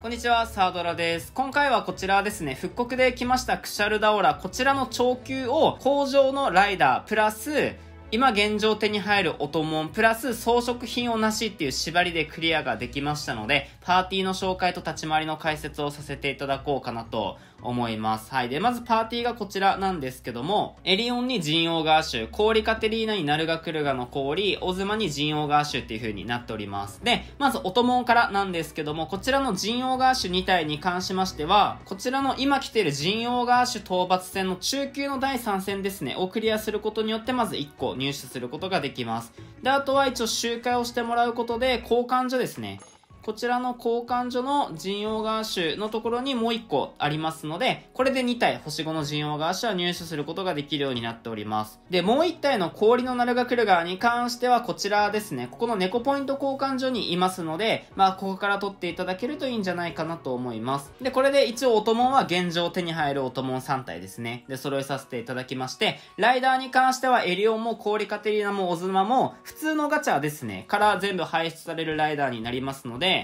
こんにちは、サードラです。今回はこちらですね、復刻で来ましたクシャルダオラ、こちらの超級を工場のライダー、プラス、今現状手に入る音門プラス装飾品をなしっていう縛りでクリアができましたので、パーティーの紹介と立ち回りの解説をさせていただこうかなと思います。はい。で、まずパーティーがこちらなんですけども、エリオンにジンオーガーシュ、氷カテリーナにナルガクルガの氷、オズマにジンオーガーシュっていう風になっております。で、まず音門からなんですけども、こちらのジンオーガーシュ2体に関しましては、こちらの今来てるジンオーガーシュ討伐戦の中級の第3戦ですね、をクリアすることによってまず1個入手することができます。で、あとは一応周回をしてもらうことで、交換所ですね、こちらの交換所の陣容ガーシュのところにもう1個ありますので、これで2体星5の陣容ガーシュは入手することができるようになっております。で、もう1体の氷のナルガクルガーに関してはこちらですね、ここの猫ポイント交換所にいますので、まあ、ここから取っていただけるといいんじゃないかなと思います。で、これで一応モンは現状手に入るモン3体ですね。で、揃えさせていただきまして、ライダーに関してはエリオンも氷カテリーナもオズマも普通のガチャですね、から全部排出されるライダーになりますので、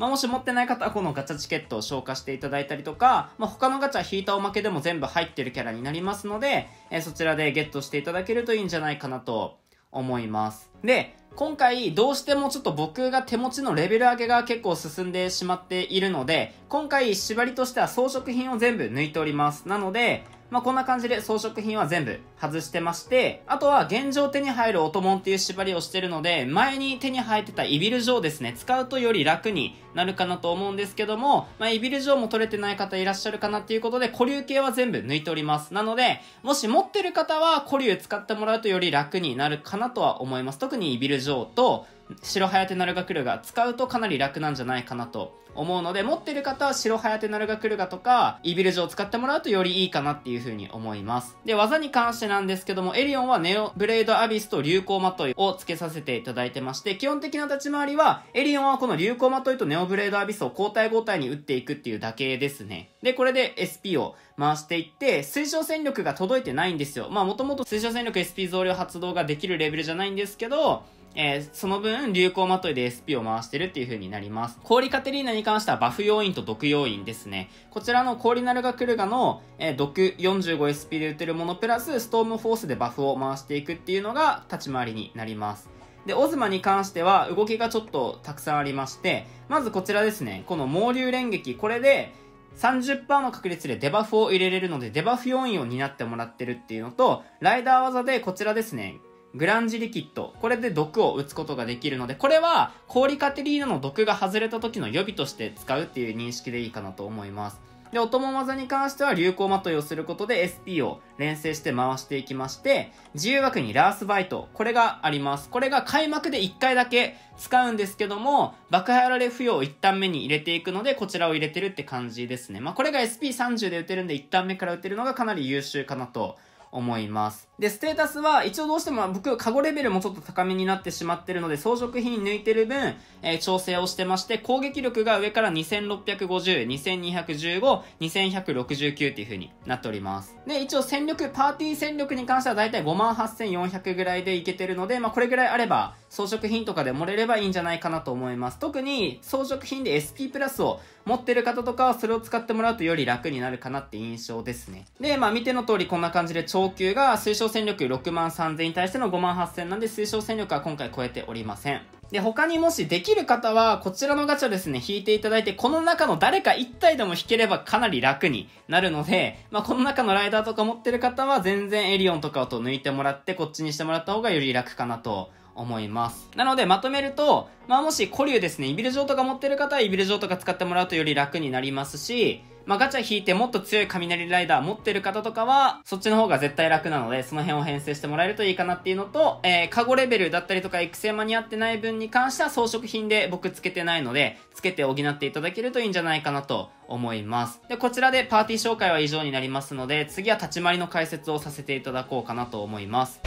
まあ、もし持ってない方はこのガチャチケットを消化していただいたりとか、まあ、他のガチャ引いたおまけでも全部入ってるキャラになりますので、えー、そちらでゲットしていただけるといいんじゃないかなと思います。で、今回どうしてもちょっと僕が手持ちのレベル上げが結構進んでしまっているので、今回縛りとしては装飾品を全部抜いております。なので、まあ、こんな感じで装飾品は全部外してまして、あとは現状手に入るモンっていう縛りをしてるので、前に手に入ってたイビル状ですね、使うとより楽になるかなと思うんですけども、まあ、イビル状も取れてない方いらっしゃるかなっていうことで、古流系は全部抜いております。なので、もし持ってる方は古流使ってもらうとより楽になるかなとは思います。特にイビル状と、白ハヤテナルガクルガ使うとかなり楽なんじゃないかなと思うので、持ってる方は白ハヤテナルガクルガとか、イビルジョを使ってもらうとよりいいかなっていう風に思います。で、技に関してなんですけども、エリオンはネオブレードアビスと流行まといを付けさせていただいてまして、基本的な立ち回りは、エリオンはこの流行まといとネオブレードアビスを交代交代に打っていくっていうだけですね。で、これで SP を回していって、推奨戦力が届いてないんですよ。まあもともと推奨戦力 SP 増量発動ができるレベルじゃないんですけど、えー、その分、流行まといで SP を回してるっていう風になります。氷カテリーナに関してはバフ要因と毒要因ですね。こちらの氷ナルガクルガの、えー、毒 45SP で打てるものプラス、ストームフォースでバフを回していくっていうのが立ち回りになります。で、オズマに関しては動きがちょっとたくさんありまして、まずこちらですね、この毛流連撃、これで30%の確率でデバフを入れれるので、デバフ要因を担ってもらってるっていうのと、ライダー技でこちらですね、グランジリキッド。これで毒を打つことができるので、これは、氷カテリーナの毒が外れた時の予備として使うっていう認識でいいかなと思います。で、お供技に関しては流行まといをすることで SP を連成して回していきまして、自由枠にラースバイト、これがあります。これが開幕で1回だけ使うんですけども、爆破られ不要を1ターン目に入れていくので、こちらを入れてるって感じですね。まあ、これが SP30 で打てるんで1ターン目から打てるのがかなり優秀かなと思います。で、ステータスは一応どうしても僕、カゴレベルもちょっと高めになってしまってるので、装飾品抜いてる分、えー、調整をしてまして、攻撃力が上から2650、2215、2169っていう風になっております。で、一応戦力、パーティー戦力に関しては大体58400ぐらいでいけてるので、まあこれぐらいあれば、装飾品とかで盛れればいいんじゃないかなと思います。特に、装飾品で SP プラスを持ってる方とかはそれを使ってもらうとより楽になるかなって印象ですね。で、まあ見ての通りこんな感じで超級が推奨戦力6万3000に対しての5万8000なんで推奨戦力は今回超えておりません。で、他にもしできる方は、こちらのガチャですね、引いていただいて、この中の誰か1体でも引ければかなり楽になるので、まあ、この中のライダーとか持ってる方は、全然エリオンとかを抜いてもらって、こっちにしてもらった方がより楽かなと思います。なので、まとめると、まあ、もし古流ですね、イビル状とか持ってる方は、イビル状とか使ってもらうとより楽になりますし、まあ、ガチャ引いてもっと強い雷ライダー持ってる方とかは、そっちの方が絶対楽なので、その辺を編成してもらえるといいかなっていうのと、えー、カゴレベルだったりとか育成間に合ってない分に関しては装飾品で僕つけてないので、つけて補っていただけるといいんじゃないかなと思います。で、こちらでパーティー紹介は以上になりますので、次は立ち回りの解説をさせていただこうかなと思います。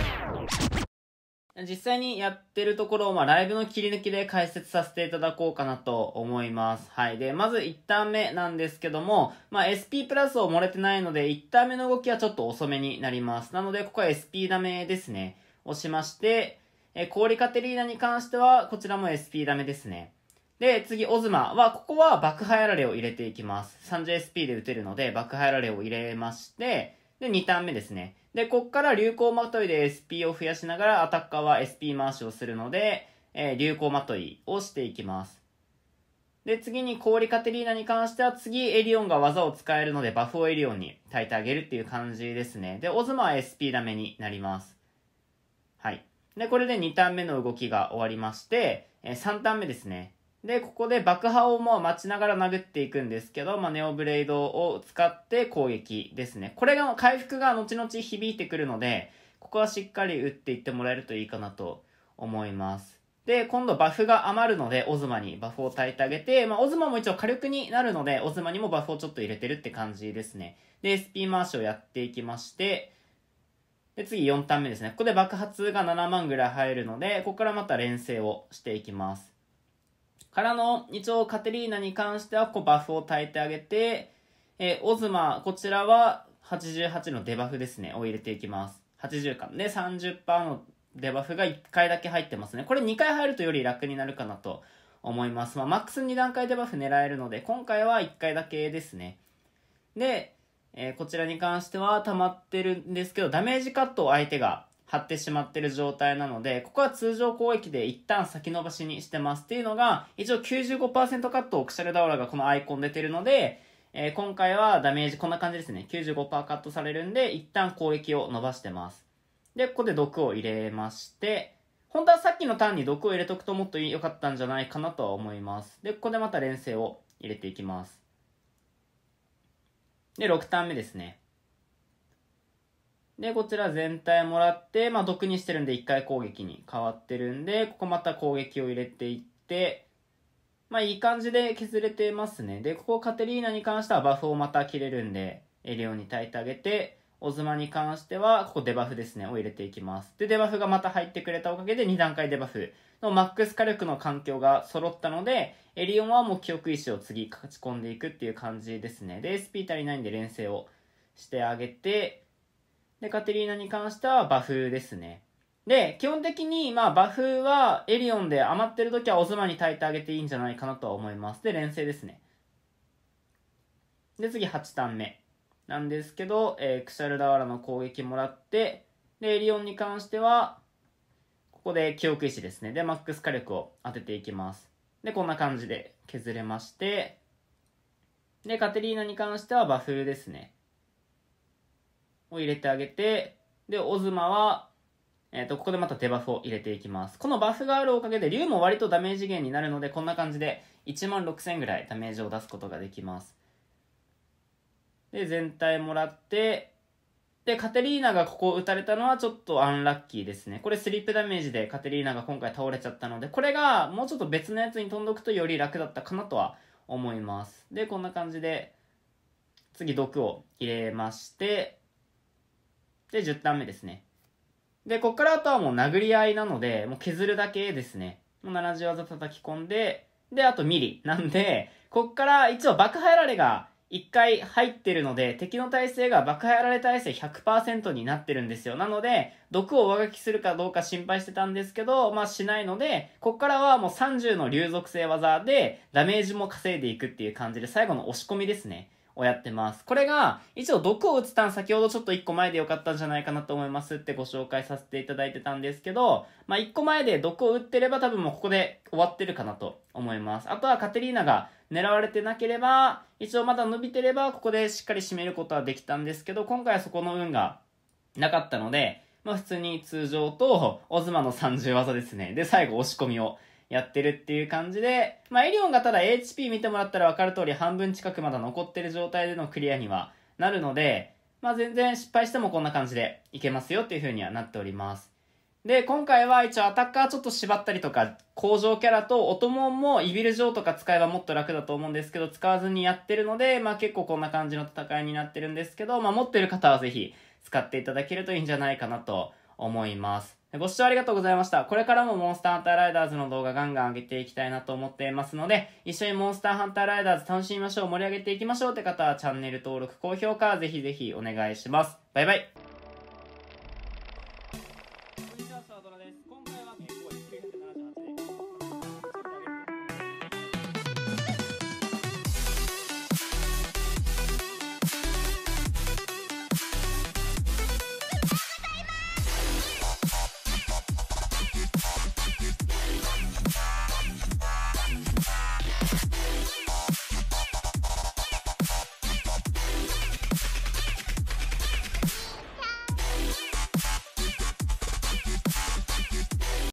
実際にやってるところを、まあ、ライブの切り抜きで解説させていただこうかなと思います。はい。で、まず1ターン目なんですけども、まあ、SP プラスを漏れてないので、1ターン目の動きはちょっと遅めになります。なので、ここは SP ダメですね。押しまして、え氷カテリーナに関しては、こちらも SP ダメですね。で、次、オズマは、ここは爆破やられを入れていきます。30SP で打てるので、爆破やられを入れまして、で、2ターン目ですね。で、こっから流行まといで SP を増やしながら、アタッカーは SP 回しをするので、えー、流行まといをしていきます。で、次に氷カテリーナに関しては、次エリオンが技を使えるので、バフをエリオンに炊いてあげるっていう感じですね。で、オズマは SP ダメになります。はい。で、これで2ターン目の動きが終わりまして、えー、3ターン目ですね。で、ここで爆破をもう待ちながら殴っていくんですけど、まあ、ネオブレイドを使って攻撃ですね。これが、回復が後々響いてくるので、ここはしっかり打っていってもらえるといいかなと思います。で、今度バフが余るので、オズマにバフを焚いてあげて、まあ、オズマも一応火力になるので、オズマにもバフをちょっと入れてるって感じですね。で、SP 回しをやっていきまして、で、次4ターン目ですね。ここで爆発が7万ぐらい入るので、ここからまた連成をしていきます。からの、一応カテリーナに関しては、こうバフを焚いてあげて、えー、オズマ、こちらは88のデバフですね、を入れていきます。80巻。で、30%のデバフが1回だけ入ってますね。これ2回入るとより楽になるかなと思います。まあ、マックス2段階デバフ狙えるので、今回は1回だけですね。で、えー、こちらに関しては溜まってるんですけど、ダメージカットを相手が張ってしまってる状態なので、ここは通常攻撃で一旦先延ばしにしてますっていうのが、一応95%カットをクシャルダオラがこのアイコン出てるので、えー、今回はダメージこんな感じですね。95%カットされるんで、一旦攻撃を伸ばしてます。で、ここで毒を入れまして、本当はさっきのターンに毒を入れとくともっと良かったんじゃないかなとは思います。で、ここでまた連星を入れていきます。で、6ターン目ですね。で、こちら全体もらって、まあ、毒にしてるんで一回攻撃に変わってるんで、ここまた攻撃を入れていって、まあ、いい感じで削れてますね。で、ここカテリーナに関してはバフをまた切れるんで、エリオンに耐えてあげて、オズマに関しては、ここデバフですね、を入れていきます。で、デバフがまた入ってくれたおかげで2段階デバフのマックス火力の環境が揃ったので、エリオンはもう記憶石を次勝ち込んでいくっていう感じですね。で、SP 足りないんで連成をしてあげて、で、カテリーナに関してはバフですね。で、基本的に、まあ、バフはエリオンで余ってる時はオズマに炊いてあげていいんじゃないかなとは思います。で、連成ですね。で、次8ターン目。なんですけど、えー、クシャルダワラの攻撃もらって、で、エリオンに関しては、ここで記憶石ですね。で、マックス火力を当てていきます。で、こんな感じで削れまして、で、カテリーナに関してはバフですね。を入れてあげて、で、オズマは、えっ、ー、と、ここでまたデバフを入れていきます。このバフがあるおかげで、竜も割とダメージ減になるので、こんな感じで1万6000ぐらいダメージを出すことができます。で、全体もらって、で、カテリーナがここを打たれたのはちょっとアンラッキーですね。これスリップダメージでカテリーナが今回倒れちゃったので、これがもうちょっと別のやつに飛んどくとより楽だったかなとは思います。で、こんな感じで、次毒を入れまして、で、10ターン目ですね。で、こっからあとはもう殴り合いなので、もう削るだけですね。もう70技叩き込んで、で、あとミリ。なんで、こっから一応爆破やられが1回入ってるので、敵の体勢が爆破やられ体勢100%になってるんですよ。なので、毒を上書きするかどうか心配してたんですけど、まあしないので、こっからはもう30の流属性技でダメージも稼いでいくっていう感じで、最後の押し込みですね。をやってます。これが、一応毒を打つたん先ほどちょっと1個前でよかったんじゃないかなと思いますってご紹介させていただいてたんですけど、まあ1個前で毒を打ってれば多分もうここで終わってるかなと思います。あとはカテリーナが狙われてなければ、一応まだ伸びてればここでしっかり締めることはできたんですけど、今回はそこの運がなかったので、まあ普通に通常と、オズマの30技ですね。で、最後押し込みをやってるっていう感じで、まあ、エリオンがただ HP 見てもらったら分かる通り半分近くまだ残ってる状態でのクリアにはなるので、まあ、全然失敗してもこんな感じでいけますよっていう風にはなっております。で、今回は一応アタッカーちょっと縛ったりとか、工場キャラとお供もイビルーとか使えばもっと楽だと思うんですけど、使わずにやってるので、まあ結構こんな感じの戦いになってるんですけど、まあ持ってる方はぜひ使っていただけるといいんじゃないかなと思います。ご視聴ありがとうございました。これからもモンスターハンターライダーズの動画ガンガン上げていきたいなと思っていますので、一緒にモンスターハンターライダーズ楽しみましょう、盛り上げていきましょうって方はチャンネル登録、高評価、ぜひぜひお願いします。バイバイ